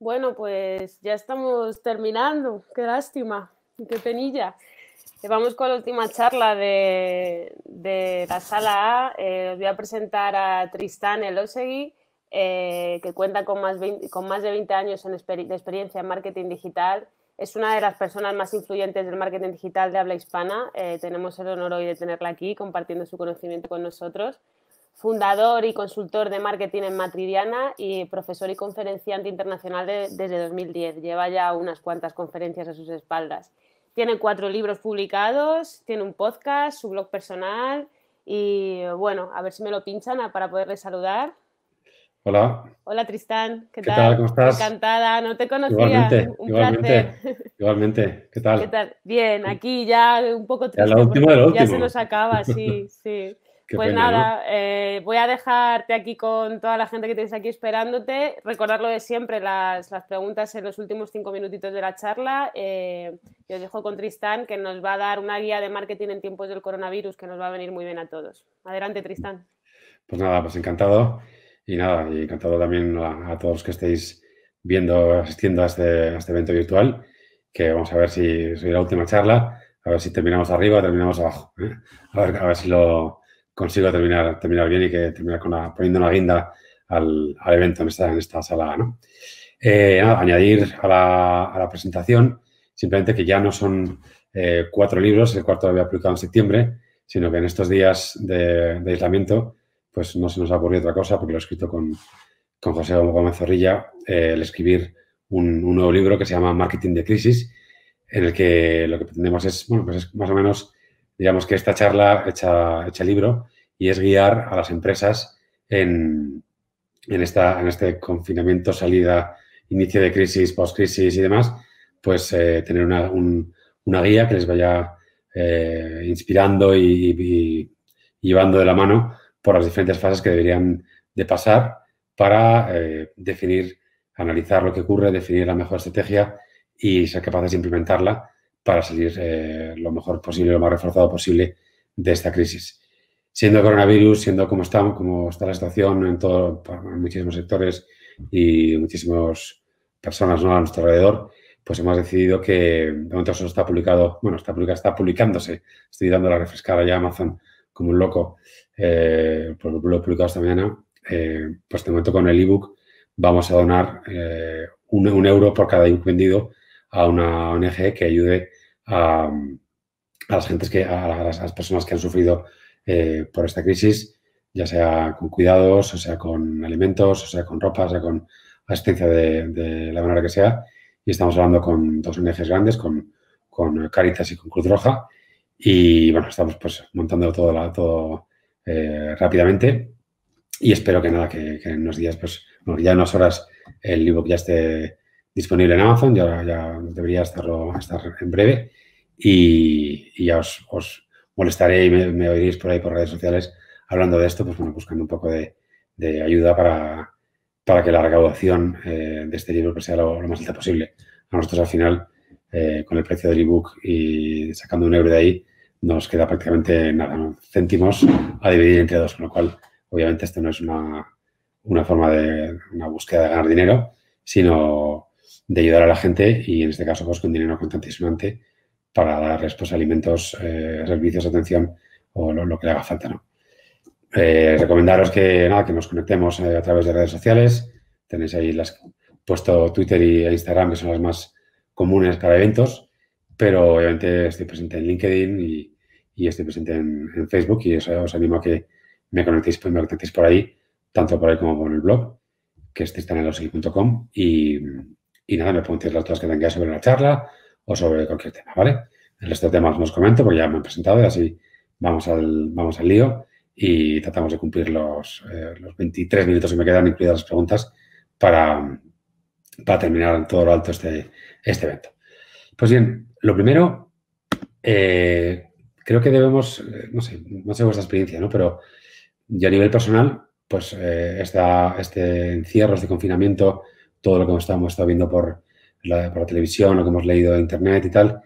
Bueno, pues ya estamos terminando. Qué lástima, qué penilla. Eh, vamos con la última charla de, la sala A. Eh, os voy a presentar a Tristán Elosegui, eh, que cuenta con más, de 20 años de experiencia en marketing digital. Es una de las personas más influyentes del marketing digital de habla hispana. tenemos el honor hoy de tenerla aquí compartiendo su conocimiento con nosotros fundador y consultor de marketing en Matridiana y profesor y conferenciante internacional desde 2010. Lleva ya unas cuantas conferencias a sus espaldas. Tiene cuatro libros publicados, tiene un podcast, su blog personal y bueno, a ver si me lo pinchan para poderle saludar. Hola. Hola Tristán, ¿qué, tal? ¿Cómo estás? Encantada, no te conocía. Igualmente, igualmente, igualmente. ¿Qué tal? ¿Qué tal? Bien, aquí ya un poco triste. Ya, ya se nos acaba, sí, sí. pues nada, eh, voy a dejarte aquí con toda la gente que tenéis aquí esperándote. Recordar lo de siempre, las, preguntas en los últimos cinco minutitos de la charla. Eh, yo os dejo con Tristán, que nos va a dar una guía de marketing en tiempos del coronavirus, que nos va a venir muy bien a todos. Adelante, Tristán. Pues nada, pues encantado. Y nada, y encantado también a, todos los que estéis viendo, asistiendo este, a este, evento virtual, que vamos a ver si es la última charla, a ver si terminamos arriba, o terminamos abajo. ¿eh? a ver si lo consigo terminar, terminar bien y que terminar con poniendo una guinda al, evento en esta, en esta sala. Eh, añadir a la, presentación simplemente que ya no son eh, cuatro libros, el cuarto lo había publicado en septiembre, sino que en estos días de, aislamiento pues no se nos ha ocurrido otra cosa porque lo he escrito con, con José Gómez Zorrilla, eh, el escribir un, un, nuevo libro que se llama Marketing de Crisis, en el que lo que pretendemos es, bueno, pues es más o menos digamos que esta charla hecha, hecha libro y es guiar a las empresas en, en, este confinamiento, salida, inicio de crisis, post-crisis y demás, pues eh, tener una, guía que les vaya eh, inspirando y, llevando de la mano por las diferentes fases que deberían de pasar para eh, definir, analizar lo que ocurre, definir la mejor estrategia y ser capaces de implementarla para salir eh, lo mejor posible, lo más reforzado posible de esta crisis. Siendo coronavirus, siendo como está, como está la situación en, todo, muchísimos sectores y muchísimas personas ¿no? a nuestro alrededor, pues hemos decidido que, de momento eso está publicado, bueno, está, publicado, está publicándose, estoy dando la refrescada ya a Amazon como un loco, eh, pues lo he publicado esta mañana, eh, pues de momento con el ebook vamos a donar eh, un, euro por cada ebook vendido a una ONG que ayude a, las gentes que, a las, personas que han sufrido eh, por esta crisis, ya sea con cuidados, o sea con alimentos, o sea con ropa, o sea con asistencia de, la manera que sea. Y estamos hablando con dos ONGs grandes, con, Caritas y con Cruz Roja. Y bueno, estamos pues montando todo, todo eh, rápidamente. Y espero que nada, que, en unos días, pues ya en unas horas el libro ya esté disponible en Amazon, ya, ya debería estarlo, estar en breve y, ya os, molestaré y me, oiréis por ahí por redes sociales hablando de esto, pues bueno, buscando un poco de, ayuda para, que la recaudación eh, de este libro pues sea lo, más alta posible. A nosotros al final, eh, con el precio del ebook y sacando un euro de ahí, nos queda prácticamente nada, céntimos a dividir entre dos, con lo cual, obviamente, esto no es una, una forma de una búsqueda de ganar dinero, sino de ayudar a la gente y en este caso pues con dinero contante para para darles pues, alimentos, eh, servicios, atención o lo, que le haga falta. ¿no? Eh, recomendaros que, nada, que nos conectemos eh, a través de redes sociales. Tenéis ahí las, puesto Twitter e Instagram que son las más comunes para eventos, pero obviamente estoy presente en LinkedIn y, estoy presente en, Facebook y eso, os animo a que me conectéis, pues, me por ahí, tanto por ahí como por el blog, que en en y y nada, me decir las dudas que tengáis sobre la charla o sobre cualquier tema, ¿vale? El resto de temas no comento porque ya me han presentado y así vamos al, vamos al lío y tratamos de cumplir los, 23 eh, minutos que me quedan, incluidas las preguntas, para, para terminar en todo lo alto este, este evento. Pues bien, lo primero, eh, creo que debemos, eh, no sé, no sé vuestra experiencia, ¿no? Pero yo a nivel personal, pues este encierro, este confinamiento, todo lo que hemos estado, viendo por la, televisión, lo que hemos leído en internet y tal,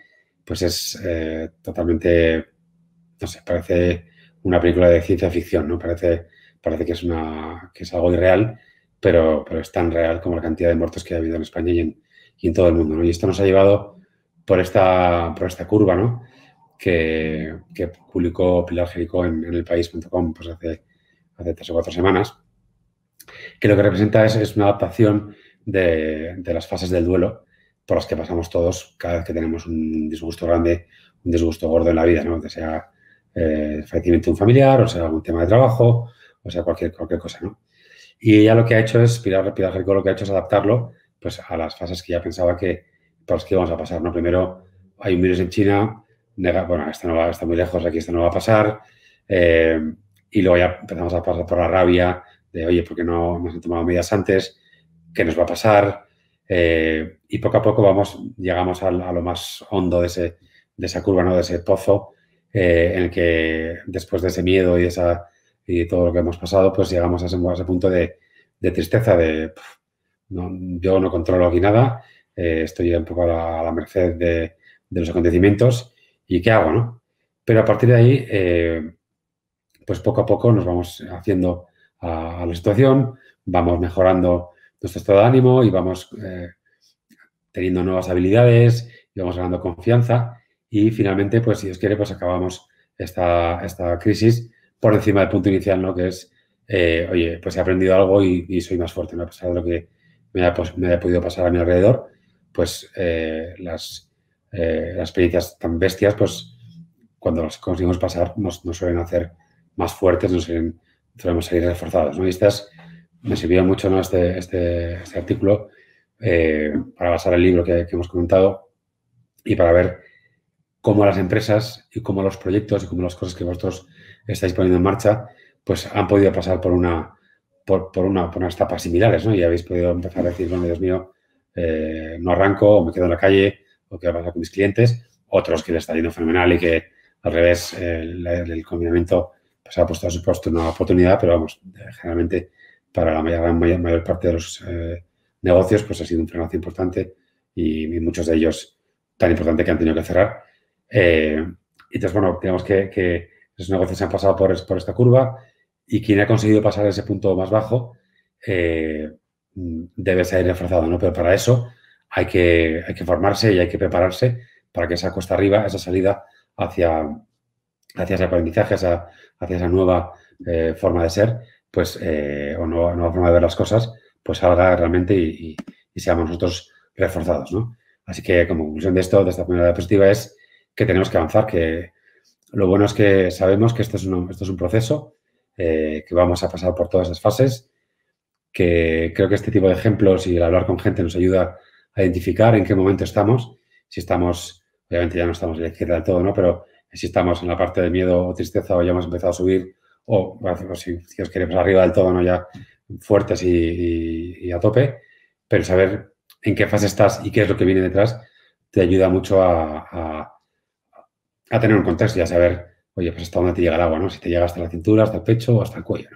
pues es eh, totalmente, no sé, parece una película de ciencia ficción, ¿no? Parece, parece que, es una, que es algo irreal, pero, pero es tan real como la cantidad de muertos que ha habido en España y en, todo el mundo, Y esto nos ha llevado por esta, por esta curva, ¿no? Que, publicó Pilar Jericó en, el elpaís.com pues hace, hace tres o cuatro semanas, que lo que representa es, es una adaptación de, las fases del duelo por las que pasamos todos cada vez que tenemos un disgusto grande, un disgusto gordo en la vida, ¿no? Que sea eh, un familiar, o sea algún tema de trabajo, o sea cualquier, cualquier cosa, ¿no? Y ella lo que ha hecho es, Pilar, lo que ha hecho es adaptarlo pues, a las fases que ya pensaba que por las que íbamos a pasar, ¿no? Primero hay un virus en China, bueno, esta no va, está muy lejos, aquí esto no va a pasar, eh, y luego ya empezamos a pasar por la rabia de, oye, ¿por qué no nos han tomado medidas antes? qué nos va a pasar eh, y poco a poco vamos, llegamos a, lo más hondo de, ese, de, esa curva, ¿no? de ese pozo eh, en el que después de ese miedo y, esa, todo lo que hemos pasado, pues llegamos a ese, punto de, tristeza, de no, yo no controlo aquí nada, eh, estoy un poco a la, merced de, los acontecimientos y qué hago, ¿no? Pero a partir de ahí, pues poco a poco nos vamos haciendo a la situación, vamos mejorando nuestro estado de ánimo y vamos eh, teniendo nuevas habilidades y vamos ganando confianza y finalmente, pues si Dios quiere, pues acabamos esta, esta crisis por encima del punto inicial, ¿no? Que es, eh, oye, pues he aprendido algo y, soy más fuerte, ¿no? A pesar de lo que me haya, pues, me podido pasar a mi alrededor, pues eh, las, las, experiencias tan bestias, pues cuando las conseguimos pasar nos, nos suelen hacer más fuertes, nos suelen, seguir salir reforzados, ¿no? Y me sirvió mucho este, este, este, artículo eh, para basar el libro que, hemos comentado y para ver cómo las empresas y cómo los proyectos y cómo las cosas que vosotros estáis poniendo en marcha, pues han podido pasar por una, por, una, unas etapas similares, ¿no? Y habéis podido empezar a decir, bueno, Dios mío, eh, no arranco, o me quedo en la calle, o qué ha con mis clientes, otros que le está yendo fenomenal y que al revés eh, el, combinamiento pues, ha puesto a su puesto una oportunidad, pero vamos, generalmente para la mayor, parte de los eh, negocios, pues ha sido un frenazo importante y, muchos de ellos tan importante que han tenido que cerrar. Eh, y, entonces, bueno, digamos que, esos negocios se han pasado por, por, esta curva y quien ha conseguido pasar ese punto más bajo eh, debe ser reforzado, ¿no? Pero para eso hay que, que formarse y hay que prepararse para que esa cuesta arriba, esa salida hacia, hacia ese aprendizaje, hacia esa nueva forma de ser, pues, eh, o nueva, no forma de ver las cosas, pues salga realmente y, seamos nosotros reforzados, ¿no? Así que como conclusión de esto, de esta primera diapositiva, es que tenemos que avanzar, que lo bueno es que sabemos que esto es un, esto es un proceso, eh, que vamos a pasar por todas esas fases, que creo que este tipo de ejemplos y el hablar con gente nos ayuda a identificar en qué momento estamos, si estamos, obviamente ya no estamos en la izquierda del todo, ¿no? Pero si estamos en la parte de miedo o tristeza o ya hemos empezado a subir o, si, os queremos pues arriba del todo, ¿no? Ya fuertes y, a tope, pero saber en qué fase estás y qué es lo que viene detrás te ayuda mucho a, tener un contexto y a saber, oye, pues hasta dónde te llega el agua, ¿no? Si te llega hasta la cintura, hasta el pecho o hasta el cuello,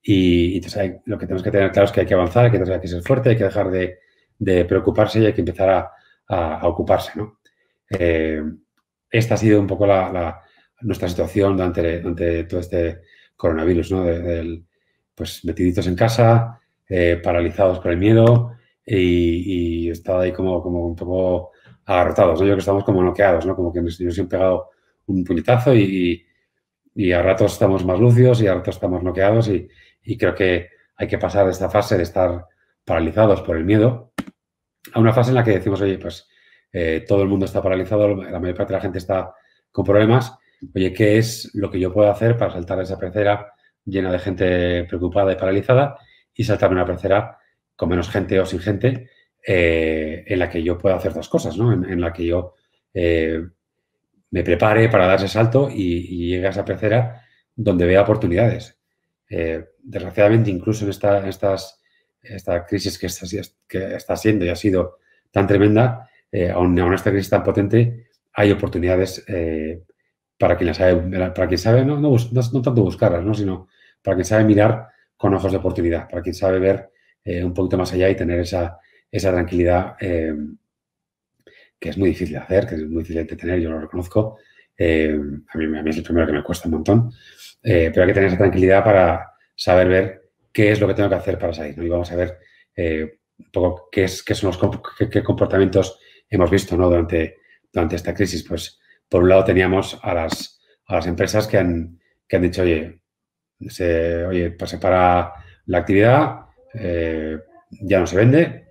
Y, entonces lo que tenemos que tener claro es que hay que avanzar, hay que, que ser fuerte, hay que dejar de, preocuparse y hay que empezar a, ocuparse, ¿no? Eh, esta ha sido un poco nuestra situación durante todo este coronavirus, ¿no? pues metiditos en casa, eh, paralizados por el miedo y, y estaba ahí como, como un poco agarrotados, ¿no? Yo que estamos como noqueados, ¿no? Como que nos, nos han pegado un puñetazo y, a ratos estamos más lúcidos y a ratos estamos noqueados y, creo que hay que pasar de esta fase de estar paralizados por el miedo a una fase en la que decimos, oye, pues eh, todo el mundo está paralizado, la mayor parte de la gente está con problemas oye, ¿qué es lo que yo puedo hacer para saltar de esa pecera llena de gente preocupada y paralizada y saltarme una pecera con menos gente o sin gente eh, en la que yo pueda hacer dos cosas, ¿no? En, la que yo eh, me prepare para dar ese salto y, llegue a esa pecera donde vea oportunidades. Eh, desgraciadamente, incluso en esta, crisis que está, siendo y ha sido tan tremenda, aún, en esta crisis tan potente, hay oportunidades para quien, sabe, para quien sabe no, no, tanto buscarlas, sino para quien sabe mirar con ojos de oportunidad, para quien sabe ver eh, un poquito más allá y tener esa, esa tranquilidad eh, que es muy difícil de hacer, que es muy difícil de tener, yo lo reconozco. Eh, a, mí, mí, es el primero que me cuesta un montón, pero hay que tener esa tranquilidad para saber ver qué es lo que tengo que hacer para salir. ¿no? Y vamos a ver un poco qué, es, son los comportamientos hemos visto ¿no? durante, durante esta crisis. Pues por un lado teníamos a las, empresas que han, han dicho, oye, se, oye, pues para la actividad, eh, ya no se vende,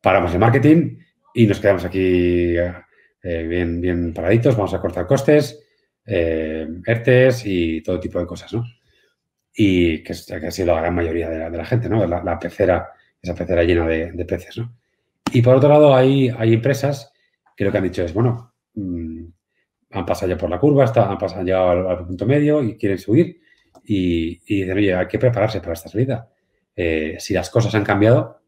paramos el marketing y nos quedamos aquí eh, bien, bien paraditos, vamos a cortar costes, eh, ERTES y todo tipo de cosas, ¿no? Y que, ha sido la gran mayoría de la, gente, ¿no? La, pecera, esa pecera llena de, de, peces, Y por otro lado, hay, hay empresas que lo que han dicho es, bueno, mm, han pasado ya por la curva, está, han, pasado, al, punto medio y quieren subir y, y, dicen, oye, hay que prepararse para esta salida. Eh, si las cosas han cambiado,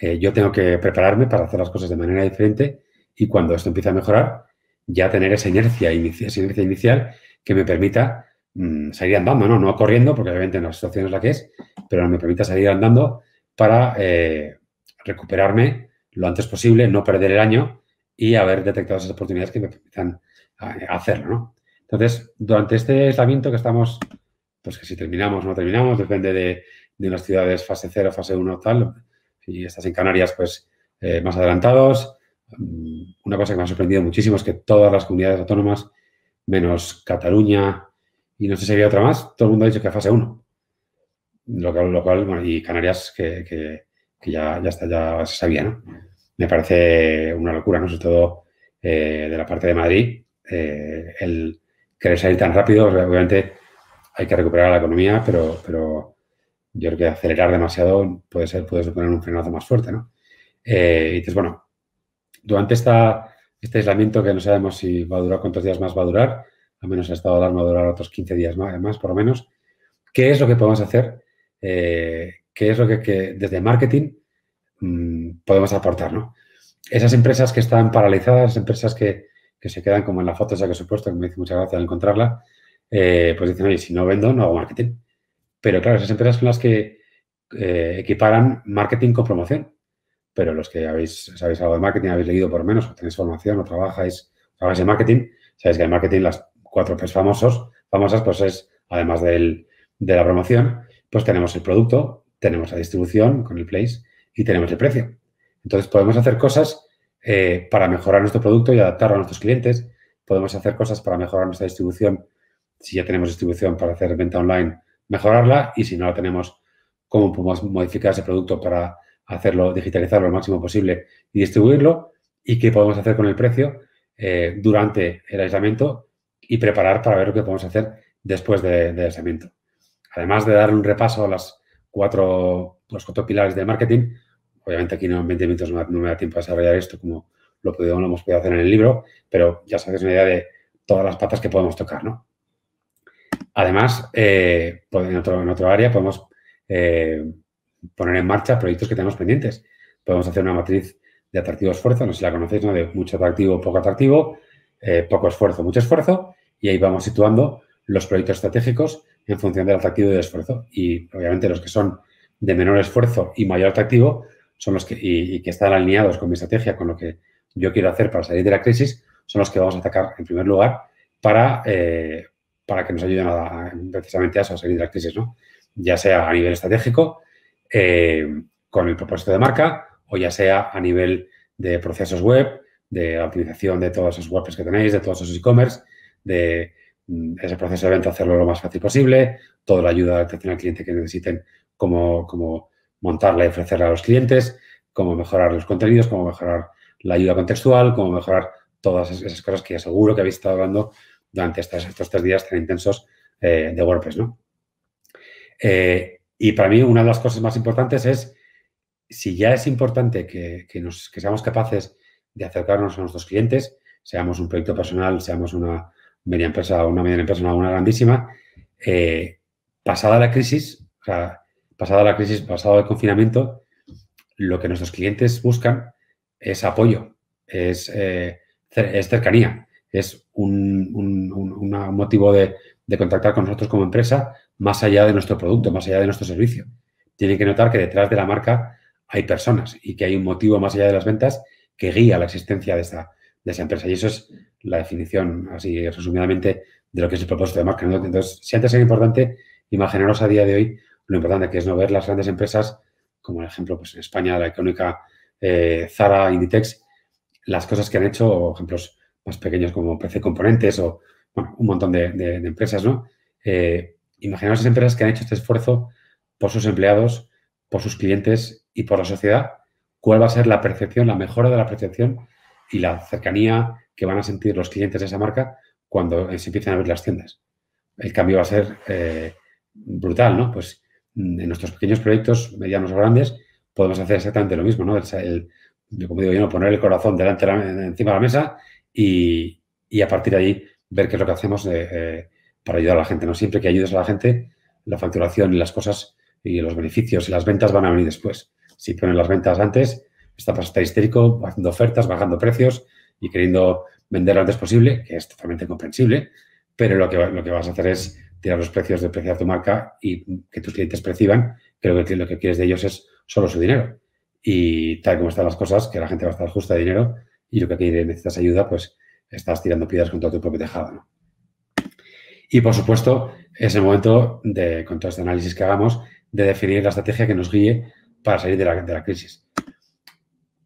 eh, yo tengo que prepararme para hacer las cosas de manera diferente y cuando esto empiece a mejorar, ya tener esa inercia, inicial que me permita seguir mm, salir andando, ¿no? No corriendo, porque obviamente la situación es la que es, pero me permita salir andando para eh, recuperarme lo antes posible, no perder el año y haber detectado esas oportunidades que me permitan eh, hacerlo, ¿no? Entonces, durante este aislamiento que estamos, pues que si terminamos o no terminamos, depende de, de las ciudades fase 0, fase 1, tal, si estás en Canarias, pues eh, más adelantados. Mm, una cosa que me ha sorprendido muchísimo es que todas las comunidades autónomas, menos Cataluña y no sé si había otra más, todo el mundo ha dicho que fase 1. Lo cual, y Canarias que, ya, está, ya se sabía, ¿no? me parece una locura, ¿no? Sobre todo eh, de la parte de Madrid, eh, el querer salir tan rápido, obviamente hay que recuperar la economía, pero, pero yo creo que acelerar demasiado puede ser, puede suponer un frenazo más fuerte, ¿no? Eh, y dices, bueno, durante esta, este aislamiento que no sabemos si va a durar, cuántos días más va a durar, al menos ha estado de alarma a durar otros 15 días más, más por lo menos, ¿qué es lo que podemos hacer? ¿Qué es lo que, que desde marketing Mm, podemos aportar, ¿no? Esas empresas que están paralizadas, empresas que, se quedan como en la foto esa que os he puesto, que me dice muchas gracias al encontrarla, eh, pues dicen, oye, si no vendo, no hago marketing. Pero claro, esas empresas son las que eh, equiparan marketing con promoción. Pero los que habéis, sabéis algo de marketing, habéis leído por menos, o tenéis formación, o trabajáis, trabajáis de marketing, sabéis que en marketing las cuatro P's famosos, famosas, pues es, además de la promoción, pues tenemos el producto, tenemos la distribución con el place y tenemos el precio. Entonces podemos hacer cosas eh, para mejorar nuestro producto y adaptarlo a nuestros clientes. Podemos hacer cosas para mejorar nuestra distribución. Si ya tenemos distribución para hacer venta online, mejorarla. Y si no la tenemos, cómo podemos modificar ese producto para hacerlo, digitalizarlo lo máximo posible y distribuirlo. Y qué podemos hacer con el precio eh, durante el aislamiento y preparar para ver lo que podemos hacer después del de aislamiento. Además de dar un repaso a las cuatro, los cuatro pilares de marketing, Obviamente aquí no, en 20 minutos no, me da tiempo a desarrollar esto como lo, hemos podido hacer en el libro, pero ya sabes una idea de todas las patas que podemos tocar, ¿no? Además, eh, pues en, otro, área podemos eh, poner en marcha proyectos que tenemos pendientes. Podemos hacer una matriz de atractivo esfuerzo, no sé si la conocéis, ¿no? De mucho atractivo, poco atractivo, eh, poco esfuerzo, mucho esfuerzo, y ahí vamos situando los proyectos estratégicos en función del atractivo y del esfuerzo. Y obviamente los que son de menor esfuerzo y mayor atractivo son los que, y, que están alineados con mi estrategia, con lo que yo quiero hacer para salir de la crisis, son los que vamos a atacar en primer lugar para, eh, para que nos ayuden a, precisamente a salir de la crisis, ¿no? Ya sea a nivel estratégico, eh, con el propósito de marca, o ya sea a nivel de procesos web, de optimización de todos esos WordPress que tenéis, de todos esos e-commerce, de mm, ese proceso de venta hacerlo lo más fácil posible, toda la ayuda de atención al cliente que necesiten como, como montarla y ofrecerla a los clientes, cómo mejorar los contenidos, cómo mejorar la ayuda contextual, cómo mejorar todas esas cosas que ya seguro que habéis estado hablando durante estos, estos tres días tan intensos eh, de WordPress, eh, y para mí una de las cosas más importantes es, si ya es importante que, seamos capaces de acercarnos a nuestros clientes, seamos un proyecto personal, seamos una media empresa, una media empresa, una grandísima, eh, pasada la crisis, o sea, pasada la crisis, pasado el confinamiento, lo que nuestros clientes buscan es apoyo, es, eh, cercanía, es un, motivo de, contactar con nosotros como empresa más allá de nuestro producto, más allá de nuestro servicio. Tienen que notar que detrás de la marca hay personas y que hay un motivo más allá de las ventas que guía la existencia de esa, de esa empresa. Y eso es la definición, así resumidamente, de lo que es el propósito de marca. Entonces, si antes era importante, imaginaros a día de hoy lo importante que es no ver las grandes empresas, como el ejemplo pues, en España, la icónica eh, Zara, Inditex, las cosas que han hecho, o ejemplos más pequeños como PC Componentes o bueno, un montón de, empresas, ¿no? Eh, imaginaos esas empresas que han hecho este esfuerzo por sus empleados, por sus clientes y por la sociedad, cuál va a ser la percepción, la mejora de la percepción y la cercanía que van a sentir los clientes de esa marca cuando se empiezan a abrir las tiendas. El cambio va a ser eh, brutal, ¿no? Pues en nuestros pequeños proyectos, medianos o grandes, podemos hacer exactamente lo mismo, ¿no? El, como digo yo, poner el corazón delante encima de la mesa y, a partir de ahí ver qué es lo que hacemos eh, eh, para ayudar a la gente, ¿no? Siempre que ayudes a la gente, la facturación y las cosas y los beneficios y las ventas van a venir después. Si ponen las ventas antes, está estar histérico, haciendo ofertas, bajando precios y queriendo vender lo antes posible, que es totalmente comprensible, pero lo que, lo que vas a hacer es tirar los precios, de preciar tu marca y que tus clientes perciban creo que, lo que quieres de ellos es solo su dinero. Y tal como están las cosas, que la gente va a estar justa de dinero y lo que aquí necesitas ayuda, pues estás tirando piedras contra tu propio tejado. ¿no? Y por supuesto, es el momento de, con todo este análisis que hagamos, de definir la estrategia que nos guíe para salir de la, crisis.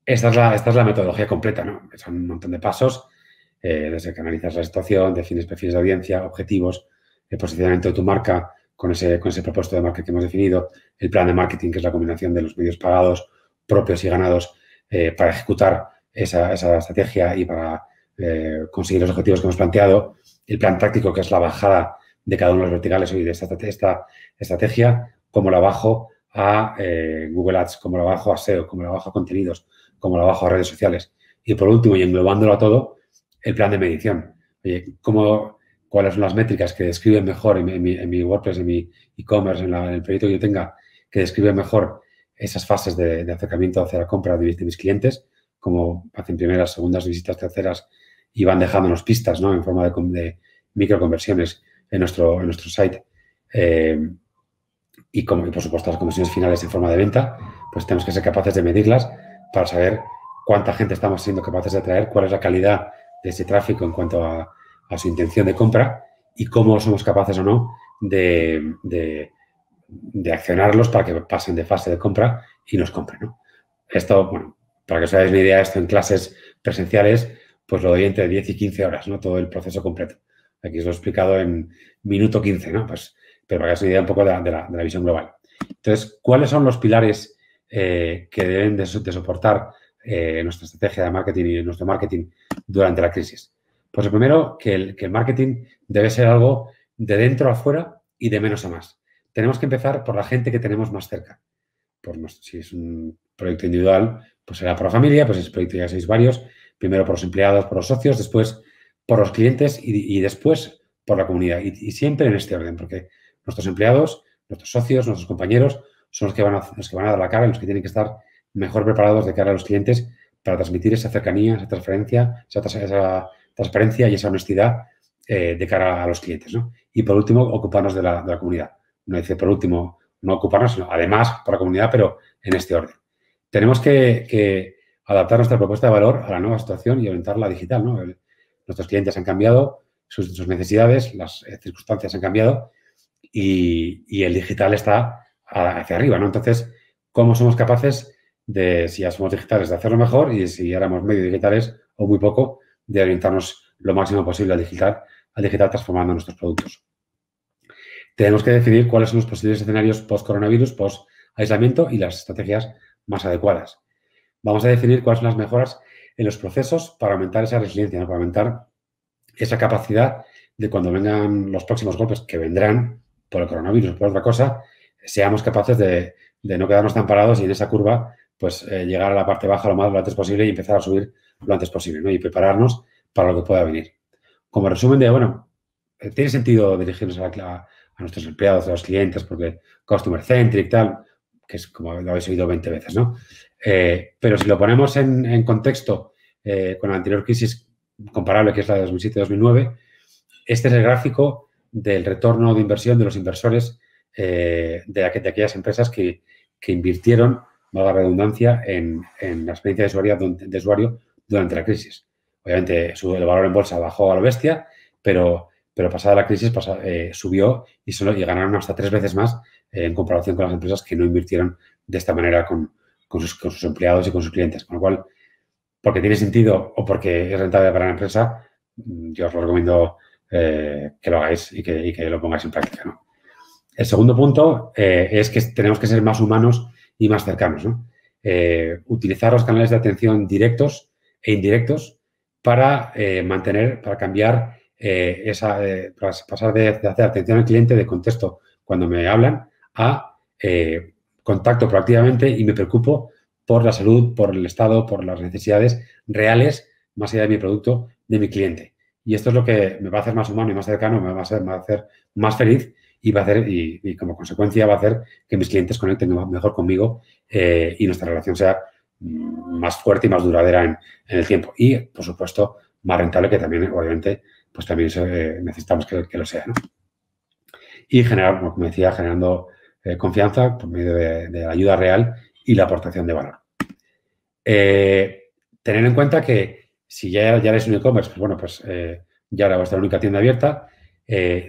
Esta es la, esta es la metodología completa, ¿no? Son un montón de pasos, eh, desde que analizas la situación, defines perfiles de audiencia, objetivos, el posicionamiento de tu marca con ese, con ese propósito de marketing que hemos definido, el plan de marketing, que es la combinación de los medios pagados, propios y ganados, eh, para ejecutar esa, estrategia y para eh, conseguir los objetivos que hemos planteado, el plan táctico, que es la bajada de cada uno de los verticales hoy de esta, estrategia, como la bajo a eh, Google Ads, como la bajo a SEO, como la bajo a contenidos, como la bajo a redes sociales. Y por último, y englobándolo a todo, el plan de medición. Oye, cuáles son las métricas que describen mejor en mi, WordPress, en mi e-commerce, en, el proyecto que yo tenga, que describen mejor esas fases de, acercamiento hacia la compra de mis, clientes, como hacen primeras, segundas visitas, terceras, y van dejándonos pistas, ¿no? En forma de, de microconversiones en nuestro, en nuestro site. Eh, y, como, y por supuesto las conversiones finales en forma de venta, pues tenemos que ser capaces de medirlas para saber cuánta gente estamos siendo capaces de atraer, cuál es la calidad de ese tráfico en cuanto a a su intención de compra y cómo somos capaces o no de, de, accionarlos para que pasen de fase de compra y nos compren. Esto, bueno, para que os hagáis una idea, esto en clases presenciales, pues lo doy entre 10 y 15 horas, ¿no? Todo el proceso completo. Aquí os lo he explicado en minuto 15, ¿no? Pues, pero para que os una idea un poco de la, de, la, visión global. Entonces, ¿cuáles son los pilares eh, que deben de, soportar eh, nuestra estrategia de marketing y nuestro marketing durante la crisis? Pues primero, que el, marketing debe ser algo de dentro a fuera y de menos a más. Tenemos que empezar por la gente que tenemos más cerca. Por, si es un proyecto individual, pues será por la familia, pues es proyecto ya seis varios, primero por los empleados, por los socios, después por los clientes y, después por la comunidad. Y, siempre en este orden, porque nuestros empleados, nuestros socios, nuestros compañeros son los que, van a, los que van a dar la cara, y los que tienen que estar mejor preparados de cara a los clientes para transmitir esa cercanía, esa transferencia, esa transparencia y esa honestidad eh, de cara a los clientes. Y por último, ocuparnos de la, comunidad. No dice por último, no ocuparnos, sino además para la comunidad, pero en este orden. Tenemos que, adaptar nuestra propuesta de valor a la nueva situación y orientarla digital. ¿no? nuestros clientes han cambiado, sus, necesidades, las eh, circunstancias han cambiado y, el digital está hacia arriba. ¿no? Entonces, ¿cómo somos capaces de, si ya somos digitales, de hacerlo mejor y si éramos medio digitales o muy poco, de orientarnos lo máximo posible al digital, al digital transformando nuestros productos. Tenemos que decidir cuáles son los posibles escenarios post-coronavirus, post-aislamiento y las estrategias más adecuadas. Vamos a definir cuáles son las mejoras en los procesos para aumentar esa resiliencia, para aumentar esa capacidad de cuando vengan los próximos golpes que vendrán por el coronavirus o por otra cosa, seamos capaces de, no quedarnos tan parados y en esa curva, pues eh, llegar a la parte baja lo más rápido posible y empezar a subir lo antes posible, ¿no? Y prepararnos para lo que pueda venir. Como resumen de, bueno, eh, tiene sentido dirigirnos a, nuestros empleados, a los clientes, porque customer centric, tal, que es como lo habéis oído 20 veces, ¿no? Eh, pero si lo ponemos en, contexto eh, con la anterior crisis comparable, que es la de 2007-2009, este es el gráfico del retorno de inversión de los inversores de, aquellas empresas que, invirtieron, valga redundancia, en, en la experiencia de usuario, de usuario durante la crisis. Obviamente el valor en bolsa bajó a la bestia, pero, pero pasada la crisis eh, subió y, solo, y ganaron hasta tres veces más eh, en comparación con las empresas que no invirtieron de esta manera con, sus, empleados y con sus clientes. Con lo cual, porque tiene sentido o porque es rentable para la empresa, mm, yo os lo recomiendo eh, que lo hagáis y que, lo pongáis en práctica. El segundo punto es que tenemos que ser más humanos y más cercanos. utilizar los canales de atención directos e indirectos para eh, mantener, para cambiar eh, esa, eh, para pasar de, hacer atención al cliente de contexto cuando me hablan a contacto proactivamente y me preocupo por la salud, por el estado, por las necesidades reales, más allá de mi producto, de mi cliente. Y esto es lo que me va a hacer más humano y más cercano, me va a hacer, más feliz y va a hacer, y, como consecuencia va a hacer que mis clientes conecten mejor conmigo y nuestra relación sea Mm, más fuerte y más duradera en, el tiempo. Y, por supuesto, más rentable que también, obviamente, pues también eh, necesitamos que, lo sea. ¿no? Y generar, como decía, generando eh, confianza por medio de, la ayuda real y la aportación de valor. Eh, tener en cuenta que si ya, ya eres un e-commerce, pues bueno, pues ya ahora vuestra única tienda abierta.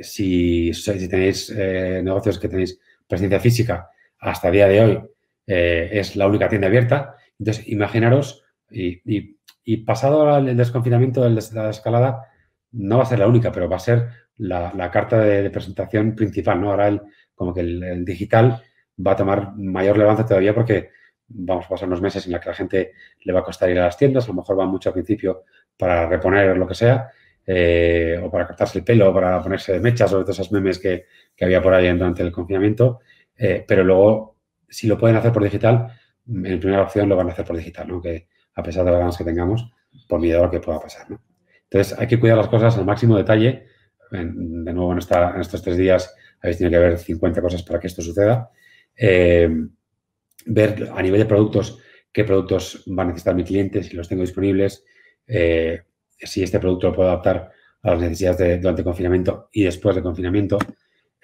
Si, si, tenéis negocios que tenéis presencia física hasta el día de hoy, es la única tienda abierta entonces, imaginaros, y, pasado el desconfinamiento, la escalada, no va a ser la única, pero va a ser la, carta de, presentación principal, ¿no? Ahora el, como que el, digital va a tomar mayor relevancia todavía porque vamos a pasar unos meses en los que la gente le va a costar ir a las tiendas, a lo mejor va mucho al principio para reponer lo que sea, eh, o para cortarse el pelo, para ponerse de mechas, sobre todas esas memes que, había por ahí durante el confinamiento, eh, pero luego, si lo pueden hacer por digital, en primera opción lo van a hacer por digital, ¿no? Que a pesar de las ganas que tengamos, por miedo a lo que pueda pasar, Entonces, hay que cuidar las cosas al máximo detalle. de nuevo, en, estos tres días habéis tenido que haber 50 cosas para que esto suceda. Eh, ver a nivel de productos qué productos va a necesitar mi cliente, si los tengo disponibles, eh, si este producto lo puedo adaptar a las necesidades durante el confinamiento y después del confinamiento,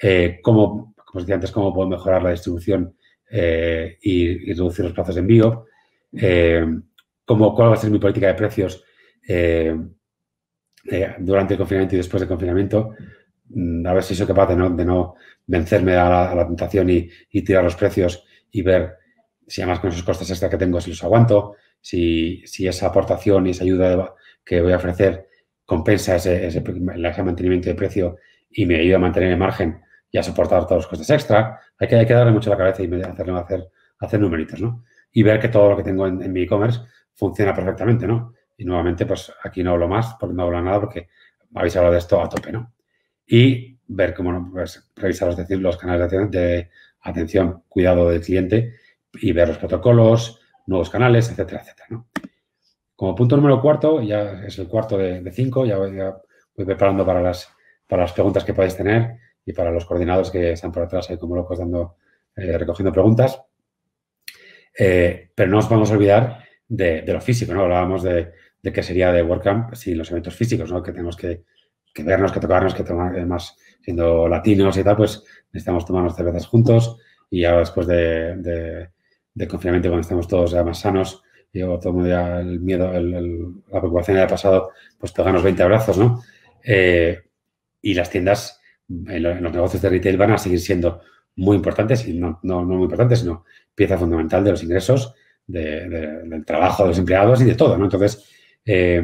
eh, como os decía antes, cómo puedo mejorar la distribución eh, y, reducir los plazos de envío. Eh, ¿Cuál va a ser mi política de precios eh, durante el confinamiento y después del confinamiento? Mm, a ver si soy capaz de no, de no vencerme a la, tentación y, tirar los precios y ver si además con esos costes extra que tengo, si los aguanto, si, esa aportación y esa ayuda que voy a ofrecer compensa ese, ese, ese, mantenimiento de precio y me ayuda a mantener el margen y a soportar todos los costes extra. Hay que, hay darle mucho la cabeza y hacerle, hacer, hacer numeritos, ¿no? Y ver que todo lo que tengo en, mi e-commerce funciona perfectamente, ¿no? Y nuevamente, pues aquí no hablo más, porque no hablo nada, porque habéis hablado de esto a tope, ¿no? Y ver cómo, pues, revisar los, canales de, atención, cuidado del cliente y ver los protocolos, nuevos canales, etcétera, etcétera, ¿no? Como punto número cuarto, ya es el cuarto de, cinco, ya voy, preparando para las, para las preguntas que podéis tener y para los coordinadores que están por atrás ahí como locos dando, eh, recogiendo preguntas. Eh, pero no nos a olvidar de, lo físico, ¿no? Hablábamos de, qué sería de WordCamp sin los eventos físicos, ¿no? Que tenemos que, vernos, que tocarnos, que tomar, además, siendo latinos y tal, pues necesitamos tomarnos cervezas juntos y ahora después de, confinamiento, cuando estamos todos ya más sanos, yo todo el ya el miedo, la preocupación ya ha pasado, pues pegarnos 20 abrazos, ¿no? Eh, y las tiendas en los negocios de retail van a seguir siendo muy importantes, y no, muy importantes, sino pieza fundamental de los ingresos, del trabajo de los empleados y de todo, Entonces, eh,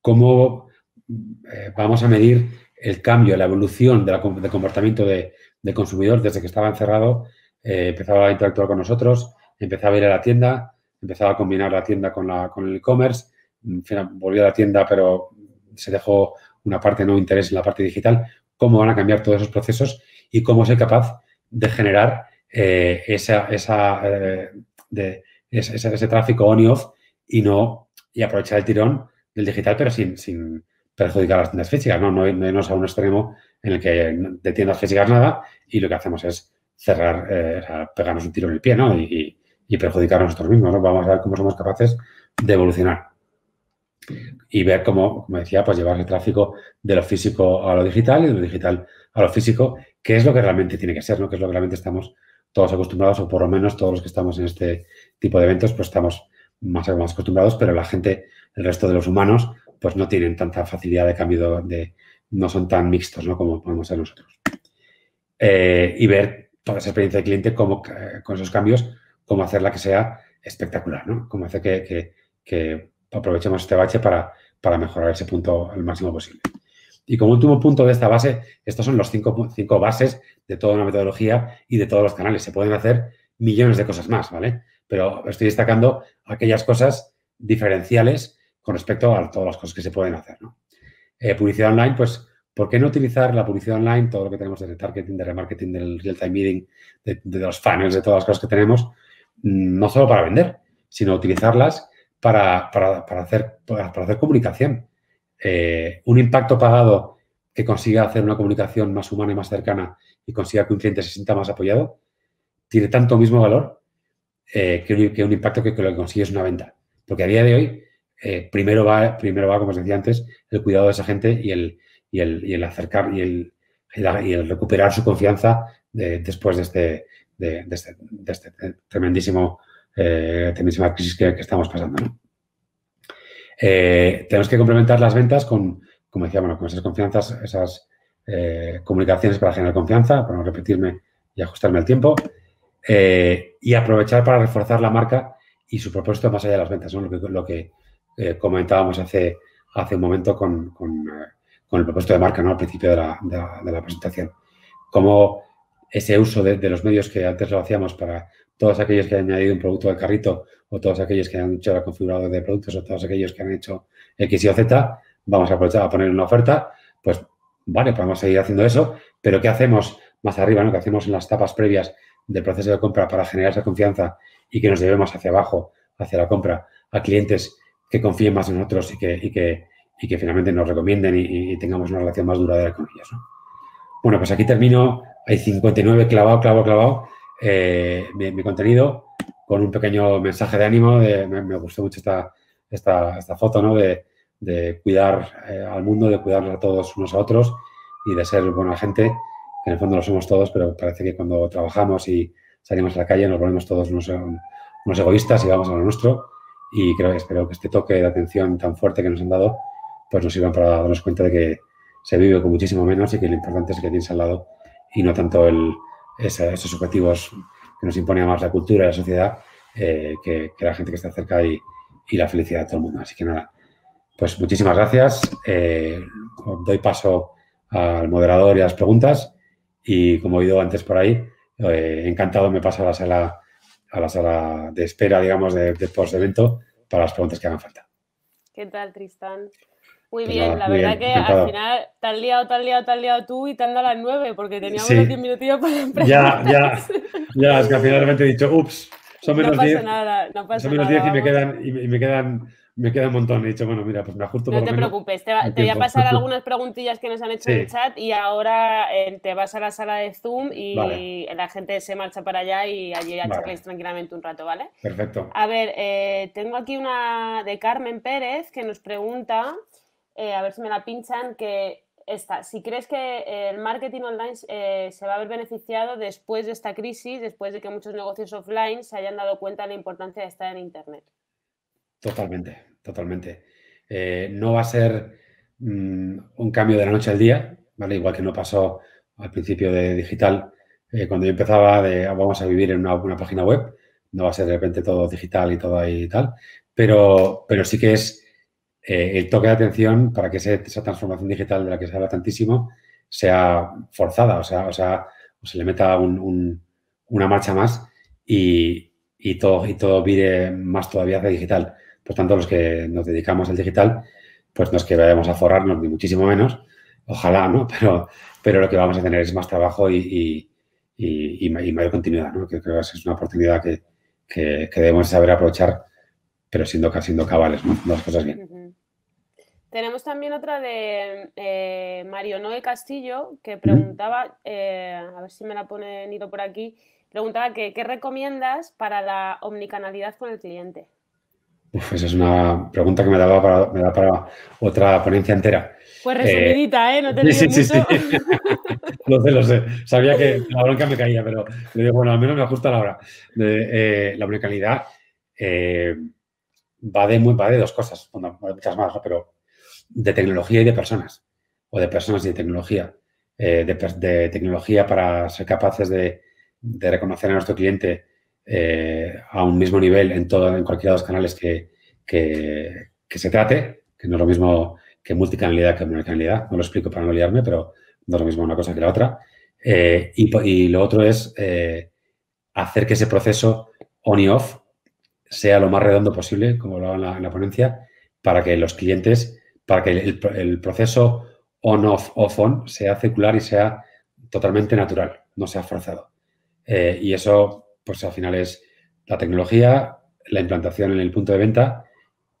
¿cómo eh, vamos a medir el cambio, la evolución del de comportamiento de, consumidor desde que estaba encerrado, eh, empezaba a interactuar con nosotros, empezaba a ir a la tienda, empezaba a combinar la tienda con, el e-commerce, volvió a la tienda pero se dejó una parte no interés en la parte digital cómo van a cambiar todos esos procesos y cómo soy capaz de generar eh, esa, eh, de, ese, tráfico on-off y, no y aprovechar el tirón del digital, pero sin, sin perjudicar las tiendas físicas. No, no, no irnos a un extremo en el que de tiendas físicas nada y lo que hacemos es cerrar, eh, pegarnos un tiro en el pie y, perjudicar a nosotros mismos. ¿no? Vamos a ver cómo somos capaces de evolucionar y ver cómo, como decía, pues llevar el tráfico de lo físico a lo digital y de lo digital a lo físico, que es lo que realmente tiene que ser, Que es lo que realmente estamos todos acostumbrados, o por lo menos todos los que estamos en este tipo de eventos, pues estamos más, o menos acostumbrados, pero la gente, el resto de los humanos, pues no tienen tanta facilidad de cambio de, no son tan mixtos, ¿no? Como podemos ser nosotros. Eh, y ver toda esa experiencia del cliente, eh, con esos cambios, cómo hacerla que sea espectacular, ¿no? Cómo hacer que, que aprovechemos este bache para, mejorar ese punto al máximo posible. Y como último punto de esta base, estos son los cinco, cinco, bases de toda una metodología y de todos los canales. Se pueden hacer millones de cosas más, ¿vale? Pero estoy destacando aquellas cosas diferenciales con respecto a todas las cosas que se pueden hacer, ¿no? Eh, publicidad online, pues, ¿por qué no utilizar la publicidad online, todo lo que tenemos de retargeting, de remarketing, del real-time meeting, de, los funnels, de todas las cosas que tenemos, mm, no solo para vender, sino utilizarlas para, para, para hacer, para, hacer comunicación. Eh, un impacto pagado que consiga hacer una comunicación más humana y más cercana y consiga que un cliente se sienta más apoyado, tiene tanto mismo valor eh, que, un, impacto que, lo que consigue es una venta. Porque a día de hoy, eh, primero, va, primero va, como os decía antes, el cuidado de esa gente y el, y el, y el acercar y el, y el, recuperar su confianza después de este, de, de este, este tremendísimo eh, crisis que, estamos pasando. Eh, tenemos que complementar las ventas con, como decía, con esas confianzas, esas eh, comunicaciones para generar confianza, para no repetirme y ajustarme al tiempo, eh, y aprovechar para reforzar la marca y su propósito más allá de las ventas, ¿no? lo que, comentábamos hace, un momento con, el propósito de marca ¿no? al principio de la, presentación. Cómo ese uso de, los medios que antes lo hacíamos para todos aquellos que han añadido un producto al carrito o todos aquellos que han hecho la configurador de productos o todos aquellos que han hecho X y Z, vamos a aprovechar a poner una oferta, pues vale, podemos seguir haciendo eso, pero ¿qué hacemos más arriba, ¿no? que hacemos en las etapas previas del proceso de compra para generar esa confianza y que nos llevemos hacia abajo, hacia la compra, a clientes que confíen más en nosotros y que, que, que finalmente nos recomienden y, tengamos una relación más duradera con ellos. Bueno, pues aquí termino. Hay 59 clavado, clavado, clavado. Eh, mi, contenido con un pequeño mensaje de ánimo. me, gustó mucho esta, esta, foto, ¿no? De, cuidar eh, al mundo, de cuidarnos a todos unos a otros y de ser buena gente. En el fondo lo somos todos, pero parece que cuando trabajamos y salimos a la calle nos ponemos todos unos, egoístas y vamos a lo nuestro. Y creo que espero que este toque de atención tan fuerte que nos han dado, pues nos sirva para darnos cuenta de que se vive con muchísimo menos y que lo importante es que tienes al lado y no tanto el, esos objetivos que nos impone más la cultura y la sociedad eh, que, la gente que está cerca y, la felicidad de todo el mundo. Así que nada, pues muchísimas gracias. Eh, doy paso al moderador y a las preguntas. Y como he oído antes por ahí, eh, encantado me paso a la sala, a la sala de espera, digamos, de, de post-evento para las preguntas que hagan falta. ¿Qué tal, Tristán? Muy pues bien, la verdad que al final te han liado, te has liado, te has liado tú y te han dado las nueve porque teníamos los 10 minutillos para empezar. Ya, ya, ya, es que al final realmente he dicho, ups, son menos No pasa diez, nada, no pasa son menos 10 y me quedan, y me quedan me queda un montón. He dicho, bueno, mira, pues me ajusto No te preocupes, te, va, te voy a pasar algunas preguntillas que nos han hecho en el chat y ahora eh, te vas a la sala de Zoom y la gente se marcha para allá y allí ya vale. tranquilamente un rato, ¿vale? Perfecto. A ver, eh, tengo aquí una de Carmen Pérez que nos pregunta eh, a ver si me la pinchan, que esta, si crees que el marketing online eh, se va a ver beneficiado después de esta crisis, después de que muchos negocios offline se hayan dado cuenta de la importancia de estar en Internet. Totalmente, totalmente. Eh, no va a ser mm, un cambio de la noche al día, ¿vale? Igual que no pasó al principio de digital, cuando yo empezaba de ah, vamos a vivir en una, página web, no va a ser de repente todo digital y todo ahí y tal, pero, pero sí que es eh, el toque de atención para que esa transformación digital de la que se habla tantísimo sea forzada, o sea, o sea se le meta una marcha más y, y, todo, y todo vire más todavía hacia digital. Por tanto, los que nos dedicamos al digital, pues no es que vayamos a forrarnos, ni muchísimo menos, ojalá, ¿no? Pero, pero lo que vamos a tener es más trabajo y, y, mayor continuidad, ¿no? Que creo que es una oportunidad que, que, debemos saber aprovechar, pero siendo, siendo cabales, ¿no? las cosas bien. Tenemos también otra de eh, Mario Noé Castillo, que preguntaba, eh, a ver si me la pone Nito por aquí, preguntaba que, qué recomiendas para la omnicanalidad con el cliente. Uf, esa es una pregunta que me, daba para, me da para otra ponencia entera. Pues eh, resumidita, ¿eh? No te sí, sí, sí, sí. sé, lo sé. Sabía que la bronca me caía, pero le digo, bueno, al menos me ajusta la hora. la omnicanalidad va, de muy, va de dos cosas, bueno, muchas más, pero de tecnología y de personas, o de personas y de tecnología, eh, de, tecnología para ser capaces de, reconocer a nuestro cliente eh, a un mismo nivel en, todo, en cualquiera de los canales que, se trate, que no es lo mismo que multicanalidad que monocanalidad, no lo explico para no liarme, pero no es lo mismo una cosa que la otra. Eh, y, lo otro es hacer que ese proceso on y off sea lo más redondo posible, como lo hago en la ponencia, para que los clientes para que el, proceso on-off, off-on sea circular y sea totalmente natural, no sea forzado. Eh, y eso, pues al final es la tecnología, la implantación en el punto de venta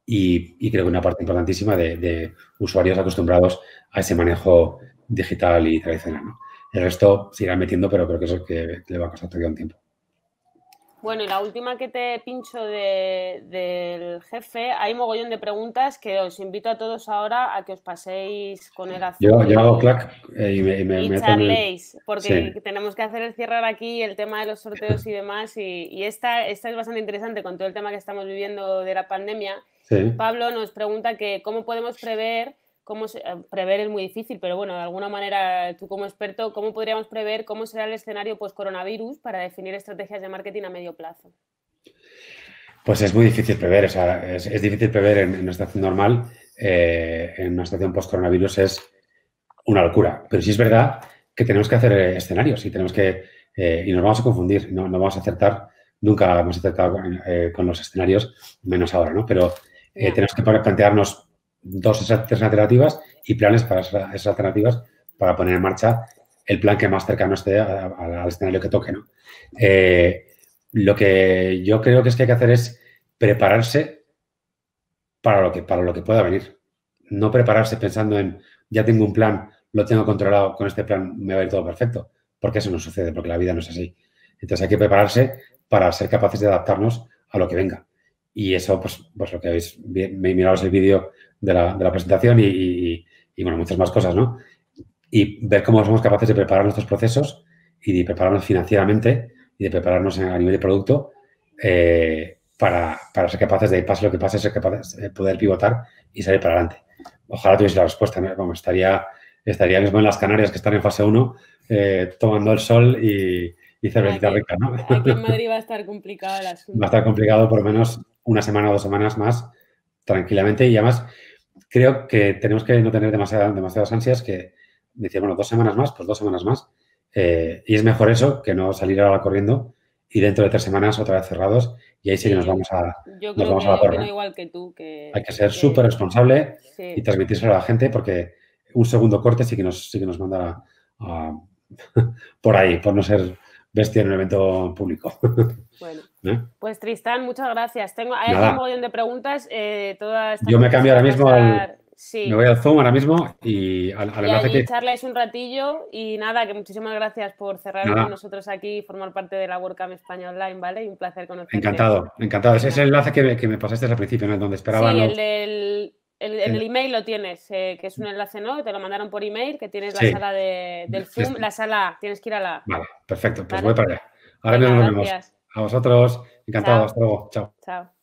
y, creo que una parte importantísima de, usuarios acostumbrados a ese manejo digital y tradicional. El resto se irá metiendo, pero creo que eso es que le va a costar todavía un tiempo. Bueno, y la última que te pincho del jefe, hay mogollón de preguntas que os invito a todos ahora a que os paséis con el azul. Yo, hago clac eh, y me, me y charléis, porque tenemos que hacer el cierre aquí el tema de los sorteos y demás. Y, esta, esta es bastante interesante con todo el tema que estamos viviendo de la pandemia. Pablo nos pregunta que cómo podemos prever eh, prever es muy difícil, pero bueno, de alguna manera tú como experto, ¿cómo podríamos prever cómo será el escenario post coronavirus para definir estrategias de marketing a medio plazo? Pues es muy difícil prever, o sea, es, difícil prever en, una situación normal, eh, en una situación post coronavirus es una locura, pero sí es verdad que tenemos que hacer eh, escenarios y tenemos que y nos vamos a confundir, no, no vamos a acertar, nunca hemos acertado con, los escenarios, menos ahora, ¿no? Pero tenemos que plantearnos dos tres alternativas y planes para esas alternativas para poner en marcha el plan que más cercano esté al escenario que toque. ¿no? Eh, lo que yo creo que es que hay que hacer es prepararse para lo que, para lo que pueda venir. No prepararse pensando en, ya tengo un plan, lo tengo controlado, con este plan me va a ir todo perfecto, porque eso no sucede, porque la vida no es así. Entonces hay que prepararse para ser capaces de adaptarnos a lo que venga. Y eso, pues, pues lo que habéis, me mirado el vídeo de la, presentación y, bueno, muchas más cosas, ¿no? Y ver cómo somos capaces de preparar nuestros procesos y de prepararnos financieramente y de prepararnos a nivel de producto eh, para, para, ser capaces de, paso lo que pase, ser capaces de poder pivotar y salir para adelante. Ojalá tuviese la respuesta, ¿no? Como estaría, estaría mismo en las Canarias que están en fase 1 eh, tomando el sol y, y cervecita rica, ¿no? Aquí en Madrid va a estar complicado Va a estar complicado por lo menos una semana o dos semanas más tranquilamente y además creo que tenemos que no tener demasiadas ansias que decíamos, bueno, dos semanas más, pues dos semanas más. Eh, y es mejor eso que no salir ahora corriendo y dentro de tres semanas otra vez cerrados y ahí sí, que nos vamos a, la torre. igual Hay que ser súper responsable y transmitírselo a la gente porque un segundo corte sí que nos, sí que nos manda por ahí, por no ser bestia en un evento público. Bueno. ¿Eh? Pues Tristán, muchas gracias. Tengo, hay un montón de preguntas. Eh, Yo me cambio ahora mismo al, Sí. Me voy al Zoom ahora mismo y al, y allí un ratillo y nada, que muchísimas gracias por cerrar con nosotros aquí y formar parte de la WordCamp España Online, ¿vale? un placer conocerte. Encantado, encantado. Ese es el enlace que me, pasaste al principio, ¿no? Donde esperaba... Sí, el del... El, el, eh. email lo tienes, que es un enlace, ¿no? Te lo mandaron por email, que tienes la sala de, del Zoom, la sala, tienes que ir a la... Vale, perfecto, pues voy para allá. Ahora mismo nos vemos. A vosotros, encantado, hasta luego. Chao. Chao.